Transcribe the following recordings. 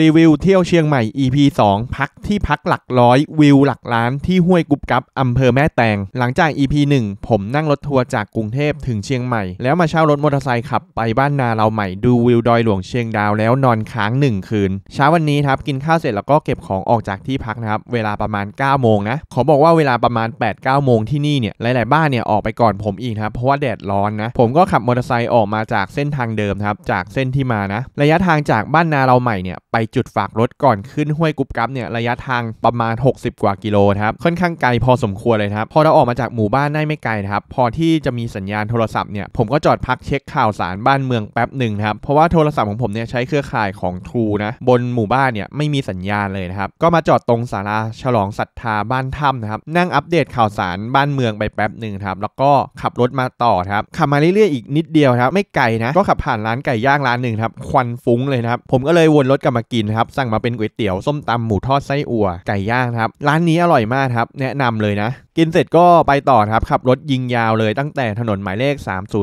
รีวิวเที่ยวเชียงใหม่ EP 2พักที่พักหลักร้อยวิวหลักล้านที่ห้วยกุบกับอำเภอแม่แตง หลังจาก EP 1ผมนั่งรถทัวร์จากกรุงเทพถึงเชียงใหม่ แล้วมาเช่ารถมอเตอร์ไซค์ขับไปบ้านนาเราใหม่ ดูวิวดอยหลวงเชียงดาวแล้วนอนค้าง 1 คืนเช้าวันนี้ครับกินข้าวเสร็จแล้วก็เก็บของออกจากที่พักนะครับเวลาประมาณ 9 โมงนะขอบอกว่าเวลาประมาณ8 9โมงที่นี่เนี่ยหลาย ๆบ้านเนี่ยออกไปก่อนผมอีกครับเพราะว่าแดดร้อนนะผมก็ขับมอเตอร์ไซค์ออกมาจากเส้นทางเดิมครับจากเส้นที่มานะระยะทางจากบ้านนาเราใหม่เนี่ยไปจุดฝากรถก่อนขึ้นห้วยกุบกับเนี่ยระยะทางประมาณ 60 กว่ากิโลครับค่อนข้างไกล พอสมควรเลยครับพอเราออกมาจากหมู่บ้านได้ไม่ไกลครับพอที่จะมีสัญญาณโทรศัพท์เนี่ยผมก็จอดพักเช็คข่าวสารบ้านเมืองแป๊บหนึ่งครับเพราะว่าโทรศัพท์ของผมเนี่ยใช้เครือข่ายของทรูนะบนหมู่บ้านเนี่ยไม่มีสัญญาณเลยนะครับก็มาจอดตรงศาลาฉลองศรัทธาบ้านถ้ำนะครับนั่งอัปเดตข่าวสารบ้านเมืองไปแป๊บหนึ่งครับแล้วก็ขับรถมาต่อครับขับมาเรื่อยๆอีกนิดเดียวครับไม่ไกลนะก็ขับผ่านร้านไก่ย่างร้านหนึ่งครับควันฟุ้งเลยนะครับผมก็เลยวนรถกลับมากินครับสั่งมาเป็นก๋วยเตี๋ยวส้มตำหมูทอดไส้อั่วไก่ย่างครับร้านนี้อร่อยมากครับแนะนำเลยนะ กินเสร็จก็ไปต่อครับขับรถยิงยาวเลยตั้งแต่ถนนหมายเลข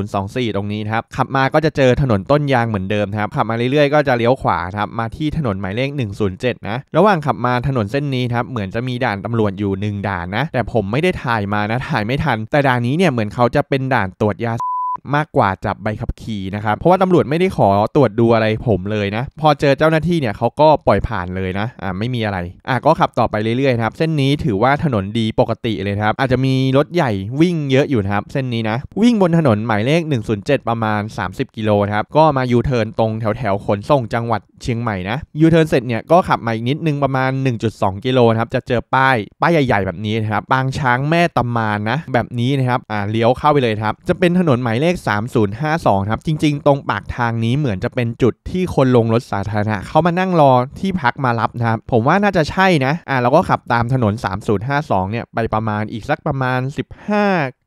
3024 ตรงนี้ครับขับมาก็จะเจอถนนต้นยางเหมือนเดิมครับขับมาเรื่อยๆก็จะเลี้ยวขวาครับมาที่ถนนหมายเลข 107 นะระหว่างขับมาถนนเส้นนี้ครับเหมือนจะมีด่านตำรวจอยู่ 1 ด่านนะแต่ผมไม่ได้ถ่ายมานะถ่ายไม่ทัน แต่ด่านนี้เนี่ยเหมือนเขาจะเป็นด่านตรวจยามากกว่าจับใบขับขี่นะครับ เพราะว่าตำรวจไม่ได้ขอตรวจดูอะไรผมเลยนะ พอเจอเจ้าหน้าที่เนี่ยเขาก็ปล่อยผ่านเลยนะอ่าไม่มีอะไรอ่าก็ขับต่อไปเรื่อยๆครับเส้นนี้ถือว่าถนนดีปกติเลยครับ อาจจะมีรถใหญ่วิ่งเยอะอยู่นะครับ เส้นนี้นะ วิ่งบนถนนหมายเลข 107 ประมาณ 30กิโลครับก็มายูเทิร์นตรงแถวแถวขนส่งจังหวัดเชียงใหม่นะยูเทิร์นเสร็จเนี่ยก็ขับมาอีกนิดนึงประมาณ1.2กิโลครับจะเจอป้ายป้ายใหญ่ ๆ แบบนี้นะครับบางช้างแม่ตำมานนะแบบนี้นะครับอ่าเลี้ยวเข้าไปเลยครับจะเป็นถนนหมายเลข3052 ครับ จริงๆ ตรงปากทางนี้เหมือนจะเป็นจุดที่คนลงรถสาธารณะเขามานั่งรอที่พักมารับนะครับ ผมว่าน่าจะใช่นะ อ่าเราก็ขับตามถนน 3052 เนี่ย ไปประมาณอีกสักประมาณ 15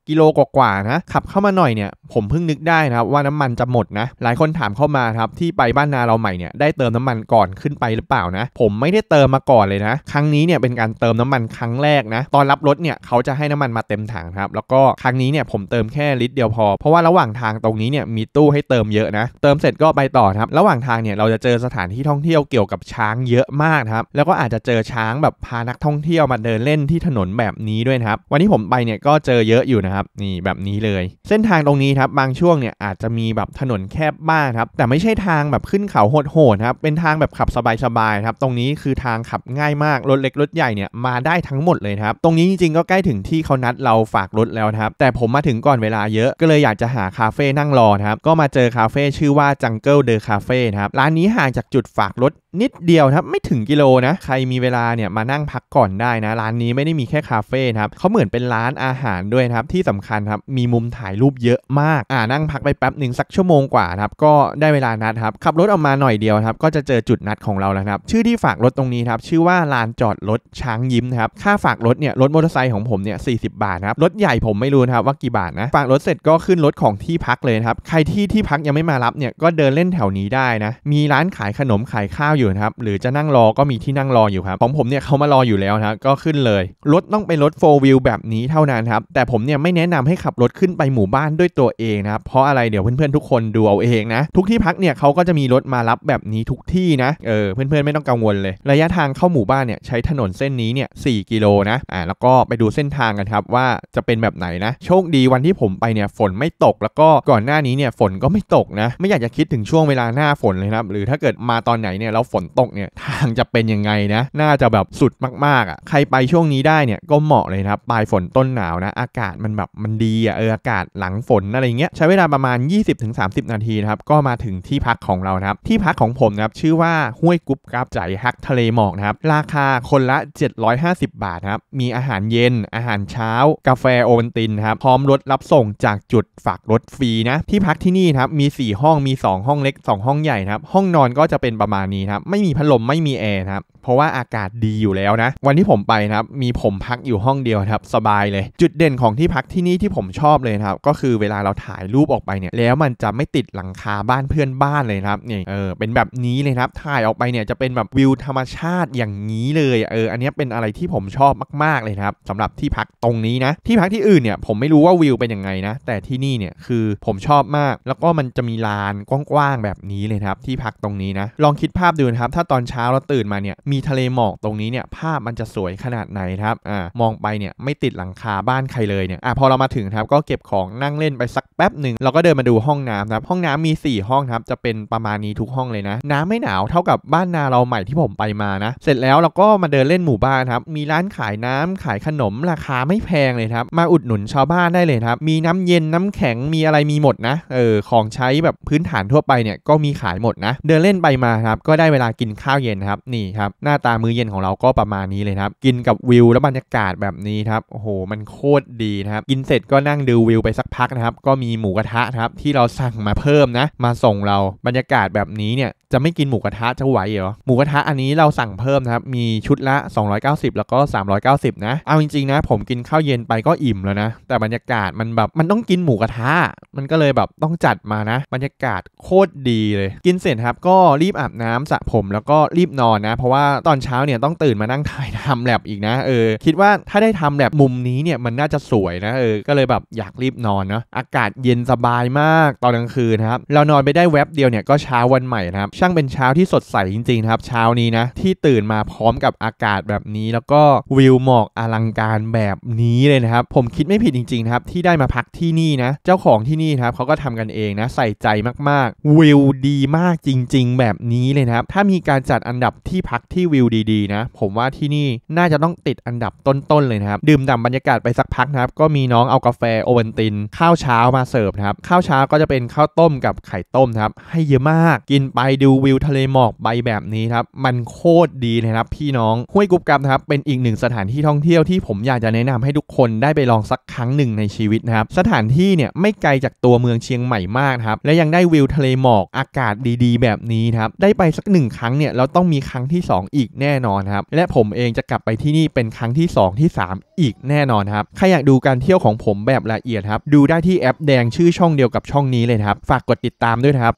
กิโลกว่าๆนะ ขับเข้ามาหน่อยเนี่ย ผมเพิ่งนึกได้นะครับว่าน้ำมันจะหมดนะหลายคนถามเข้ามาครับที่ไปบ้านนาเราใหม่เนี่ยได้เติมน้ำมันก่อนขึ้นไปหรือเปล่านะผมไม่ได้เติมมาก่อนเลยนะ ครั้งนี้เนี่ยเป็นการเติมน้ำมันครั้งแรกนะตอนรับรถเนี่ยเขาจะให้น้ำมันมาเต็มถังครับแล้วก็ครั้งนี้เนี่ยผมเติมแค่ลิตรเดียวพอเพราะว่าระหว่างทางตรงนี้เนี่ยมีตู้ให้เติมเยอะนะเติมเสร็จก็ไปต่อครับระหว่างทางเนี่ยเราจะเจอสถานที่ท่องเที่ยวเกี่ยวกับช้างเยอะมากครับแล้วก็อาจจะเจอช้างแบบพานักท่องเที่ยวมาเดินเล่นที่ถนนแบบนี้ด้วยครับวันนี้ผมไปเนี่ยก็เจอเยอะอยู่นะครับนี่แบบนี้เลย เส้นทางตรงนี้ครับบางช่วงเนี่ยอาจจะมีแบบถนนแคบบ้างครับแต่ไม่ใช่ทางแบบขึ้นเขาโหดๆครับเป็นทางแบบขับสบายๆครับตรงนี้คือทางขับง่ายมาก รถเล็กรถใหญ่เนี่ยมาได้ทั้งหมดเลยครับตรงนี้จริงๆก็ใกล้ถึงที่เขานัดเราฝากรถแล้วครับแต่ผมมาถึงก่อนเวลาเยอะก็เลยอยากจะหาคาเฟ่นั่งรอครับก็มาเจอคาเฟ่ชื่อว่าจังเกิลเดอะคาเฟ่ครับร้านนี้ห่างจากจุดฝากรถนิดเดียวครับไม่ถึงกิโลนะใครมีเวลาเนี่ยมานั่งพักก่อนได้นะร้านนี้ไม่ได้มีแค่คาเฟ่ครับเขาเหมือนเป็นร้านอาหารด้วยครับที่ที่สำคัญครับ มีมุมถ่ายรูปเยอะมาก อ่านั่งพักไปแป๊บหนึ่งสักชั่วโมงกว่าครับ ก็ได้เวลานัดครับ ขับรถออกมาหน่อยเดียวครับ ก็จะเจอจุดนัดของเราแล้วครับ ชื่อที่ฝากรถตรงนี้ครับ ชื่อว่าลานจอดรถ ช้างยิ้มครับ ค่าฝากรถเนี่ย รถมอเตอร์ไซค์ของผมเนี่ยสีบาทครับ รถใหญ่ผมไม่รู้ครับว่ากี่บาทนะ ฝากรถเสร็จก็ขึ้นรถของที่พักเลยครับ ใครที่ที่พักยังไม่มารับเนี่ย ก็เดินเล่นแถวนี้ได้นะ มีร้านขายขนมขายข้าวอยู่ครับ หรือจะนั่งรอ ก็มีที่นั่งรออยู่ครับ ของผมเนี่ยเขามารออยู่แล้วนะก็ขึ้นเลยรถต้องเป็นรถโฟล์วิวแบบนี้เท่านั้นครับแต่ผมเนี่ยไม่แนะนำให้ขับรถขึ้นไปหมู่บ้านด้วยตัวเองนะครับเพราะอะไร เดี๋ยวเพื่อนๆทุกคนดูเอาเองนะ ทุกที่พักเนี่ยเขาก็จะมีรถมารับแบบนี้ทุกที่นะ เออ เพื่อนๆไม่ต้องกังวลเลยระยะทางเข้าหมู่บ้านเนี่ย ใช้ถนนเส้นนี้เนี่ยสกิโลนะอ่าแล้วก็ไปดูเส้นทางกันครับ ว่าจะเป็นแบบไหนนะ โชคดีวันที่ผมไปเนี่ย ฝนไม่ตกแล้วก็ก่อนหน้านี้เนี่ยฝนก็ไม่ตกนะไม่อยากจะคิดถึงช่วงเวลาหน้าฝนเลยครับหรือถ้าเกิดมาตอนไหนเนี่ยแล้วฝนตกเนี่ยทางจะเป็นยังไงนะ น่าจะแบบสุดมากๆอ่ะใครไปช่วงนี้ได้เนี่ยก็เหมาะเลยครับปลายฝนต้นหนาวนะอากาศมันแบบแบบมันดีอ่ะเอออากาศหลังฝนอะไรเงี้ยใช้เวลาประมาณ 20-30 นาทีนะครับก็มาถึงที่พักของเรานะครับ ที่พักของผมนะครับชื่อว่าห้วยกุ๊บกราบใจฮักทะเลหมอกนะครับราคาคนละ 750 บาทครับมีอาหารเย็น อาหารเช้า กาแฟโอวัลตินครับ พร้อมรถรับส่งจากจุดฝากรถฟรีนะ ที่พักที่นี่ครับมี 4 ห้องมี 2 ห้องเล็ก 2 ห้องใหญ่ครับ ห้องนอนก็จะเป็นประมาณนี้ครับ ไม่มีพัดลมไม่มีแอร์ครับเพราะว่าอากาศดีอยู่แล้วนะวันที่ผมไปนะครับมีผมพักอยู่ห้องเดียวครับสบายเลย จุดเด่นของที่พักที่นี่ที่ผมชอบเลยครับก็คือเวลาเราถ่ายรูปออกไปเนี่ย แล้วมันจะไม่ติดหลังคาบ้านเพื่อนบ้านเลยครับนี่เออเป็นแบบนี้เลยครับ ถ่ายออกไปเนี่ยจะเป็นแบบวิวธรรมชาติอย่างนี้เลยเอออันนี้เป็นอะไรที่ผมชอบมาก ๆเลยครับสำหรับที่พักตรงนี้นะที่พักที่อื่นเนี่ยผมไม่รู้ว่าวิวเป็นยังไงนะ แต่ที่นี่เนี่ยคือผมชอบมาก แล้วก็มันจะมีลานกว้างๆแบบนี้เลยครับที่พักตรงนี้นะ ลองคิดภาพดูนะครับถ้าตอนเช้าเราตื่นมาเนี่ยมีทะเลหมอกตรงนี้เนี่ยภาพมันจะสวยขนาดไหนครับ อ่ามองไปเนี่ยไม่ติดหลังคาบ้านใครเลยเนี่ย อ่ะพอเรามาถึงครับก็เก็บของนั่งเล่นไปสักแป๊บหนึ่งเราก็เดินมาดูห้องน้ำครับห้องน้ำมี4ห้องครับ จะเป็นประมาณนี้ทุกห้องเลยนะ น้ำไม่หนาว เท่ากับบ้านนาเราใหม่ที่ผมไปมานะ เสร็จแล้วเราก็มาเดินเล่นหมู่บ้านครับมีร้านขายน้ำขายขนม ราคาไม่แพงเลยครับ มาอุดหนุนชาวบ้านได้เลยครับมีน้ำเย็นน้ำแข็งมีอะไรมีหมดนะเออของใช้แบบพื้นฐานทั่วไปเนี่ยก็มีขายหมดนะ เดินเล่นไปมาครับก็ได้เวลากินข้าวเย็นครับนี่ครับหน้าตามื้อเย็นของเราก็ประมาณนี้เลยครับ กินกับวิวและบรรยากาศแบบนี้ครับ โอ้โห มันโคตรดีนะครับ กินเสร็จก็นั่งดูวิวไปสักพักนะครับ ก็มีหมูกระทะครับที่เราสั่งมาเพิ่มนะ มาส่งเราบรรยากาศแบบนี้เนี่ย จะไม่กินหมูกระทะจะไหวเหรอ หมูกระทะอันนี้เราสั่งเพิ่มนะครับ มีชุดละ 290 แล้วก็390 นะ เอาจริงๆนะ ผมกินข้าวเย็นไปก็อิ่มแล้วนะ แต่บรรยากาศมันแบบ มันต้องกินหมูกระทะ มันก็เลยแบบต้องจัดมานะ บรรยากาศโคตรดีเลย กินเสร็จครับก็รีบอาบน้ำสระผมแล้วก็รีบนอนนะ เพราะว่าตอนเช้าเนี่ยต้องตื่นมา นั่งถ่ายทำแลบอีกนะเออคิดว่าถ้าได้ทำแลบมุมนี้เนี่ยมันน่าจะสวยนะเออ ก็เลยแบบอยากรีบนอนเนาะอากาศเย็นสบายมากตอนกลางคืนนะครับเรานอนไปได้แวบเดียวเนี่ยก็เช้าวันใหม่นะครับช่างเป็นเช้าที่สดใสจริงๆครับ เช้านี้นะ ที่ตื่นมาพร้อมกับอากาศแบบนี้ แล้วก็วิวหมอกอลังการแบบนี้เลยนะครับผมคิดไม่ผิดจริงๆครับที่ได้มาพักที่นี่นะ เจ้าของที่นี่ครับเขาก็ทำกันเองนะ ใส่ใจมากๆวิวดีมากจริงๆแบบนี้เลยนะครับถ้ามีการจัดอันดับที่พักที่ที่วิวดีๆนะผมว่าที่นี่น่าจะต้องติดอันดับต้นๆเลยนะครับ ดื่มด่ำบรรยากาศไปสักพักนะครับก็มีน้องเอากาแฟโอเวนตินข้าวเช้ามาเสิร์ฟนะครับข้าวเช้าก็จะเป็นข้าวต้มกับไข่ต้มครับให้เยอะมากกินไปดูวิวทะเลหมอกใบแบบนี้ครับมันโคตรดีนะครับพี่น้องห้วยกุบกับนะครับเป็นอีกหนึ่งสถานที่ท่องเที่ยวที่ผมอยากจะแนะนำให้ทุกคนได้ไปลองสักครั้งหนึ่งในชีวิตนะครับสถานที่เนี่ยไม่ไกลจากตัวเมืองเชียงใหม่มากครับและยังได้วิวทะเลหมอกอากาศดีๆ แบบนี้ครับได้ไปสักหนึ่งครั้งเนี่ยเราต้องมีครั้งที่ 2อีกแน่นอนครับและผมเองจะกลับไปที่นี่เป็นครั้งที่ 2 ที่ 3 อีกแน่นอนครับใครอยากดูการเที่ยวของผมแบบละเอียดครับดูได้ที่แอปแดงชื่อช่องเดียวกับช่องนี้เลยครับ ฝากกดติดตามด้วยครับ